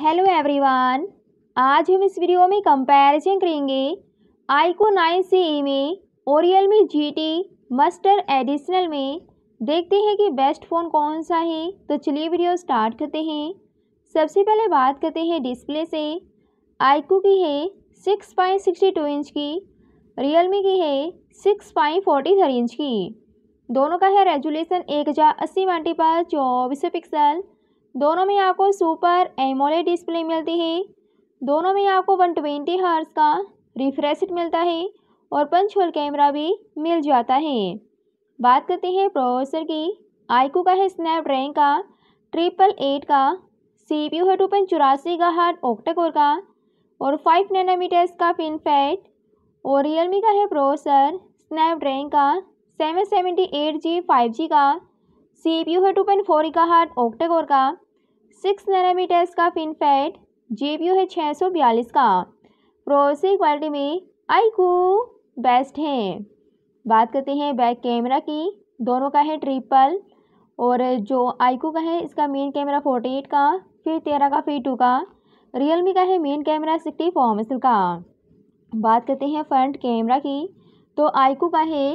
hello everyone आज हम इस वीडियो में कंपैरिजन करेंगे आईको नाइन सी ई में और Realme GT master additional में देखते हैं कि बेस्ट फ़ोन कौन सा है तो चलिए वीडियो स्टार्ट करते हैं सबसे पहले बात करते हैं डिस्प्ले से आईको की है six point sixty two inch की रियल मी की है six point forty three inch की दोनों का है रेजुलेशन एक हज़ार अस्सी मल्टीपल चौबीस पिक्सल दोनों में आपको सुपर एमोले डिस्प्ले मिलती है दोनों में आपको 120 ट्वेंटी हार्स का रिफ्रेश मिलता है और पंच होल कैमरा भी मिल जाता है बात करते हैं प्रोसेसर की आईकू का है स्नैपड्रैगन का ट्रिपल एट का सीपीयू है टू पॉइंट चौरासी का हार्ट ऑक्टाकोर का और फाइव नैनोमीटर्स का फैट और रियलमी का है प्रोसेसर स्नैपड्रैगन का seven seventy eight G five G का सी पी यू है टू पॉइंट फोर का हार्ट ऑक्टेकोर का सिक्स नैनोमीटर का फिनफेट जे पी यू है छः सौ बयालीस का प्रोसेसिंग क्वालिटी में आई क्यू बेस्ट है बात करते हैं बैक कैमरा की दोनों का है ट्रिपल और जो आईकू का है इसका मेन कैमरा फोर्टी एट का फिर तेरह का फिर टू का रियलमी का है मेन कैमरा सिक्सटी फोर मेगल का बात करते हैं फ्रंट कैमरा की तो आईकू का है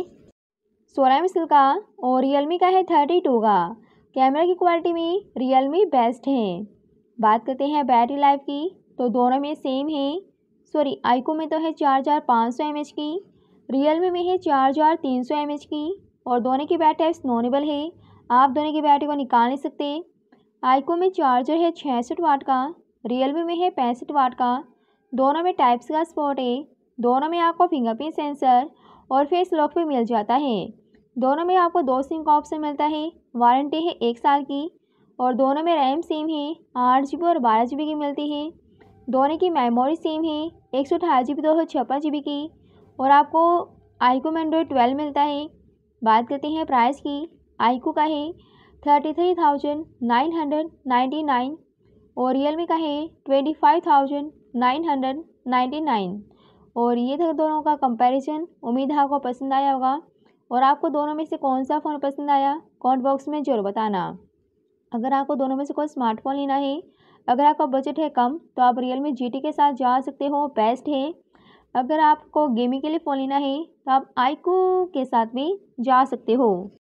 सोलह मेगा का और रियलमी का है थर्टी टू का कैमरा की क्वालिटी में रियलमी बेस्ट है बात करते हैं बैटरी लाइफ की तो दोनों में सेम है सॉरी आईको में तो है चार हज़ार पाँच सौ एम एच की रियलमी में है चार हज़ार तीन सौ एम एच की और दोनों की बैटरी नॉनेबल है आप दोनों की बैटरी को निकाल नहीं सकते आईको में चार्जर है छियासठ वाट का रियलमी में है पैंसठ वाट का दोनों में टाइप्स का स्पॉट है दोनों में आपको फिंगरप्रिंट सेंसर और फेस लॉक भी मिल जाता है दोनों में आपको दो सिम का ऑप्शन मिलता है वारंटी है एक साल की और दोनों में रैम सेम है आठ जी और बारह जी की मिलती है दोनों की मेमोरी सेम है एक सौ अठारह जी बी दो सौ छप्पन जी बी की और आपको आईको में एंड्रॉयड ट्वेल्व मिलता है बात करते हैं प्राइस की आईको का है thirty three thousand nine hundred ninety nine और रियलमी का है twenty five thousand nine hundred ninety nine और ये था दोनों का कंपैरिजन उम्मीद है आपको पसंद आया होगा और आपको दोनों में से कौन सा फ़ोन पसंद आया कमेंट बॉक्स में जरूर बताना अगर आपको दोनों में से कोई स्मार्टफोन लेना है अगर आपका बजट है कम तो आप रियल मी जी के साथ जा सकते हो बेस्ट है अगर आपको गेमिंग के लिए फ़ोन लेना है तो आप आईकू के साथ भी जा सकते हो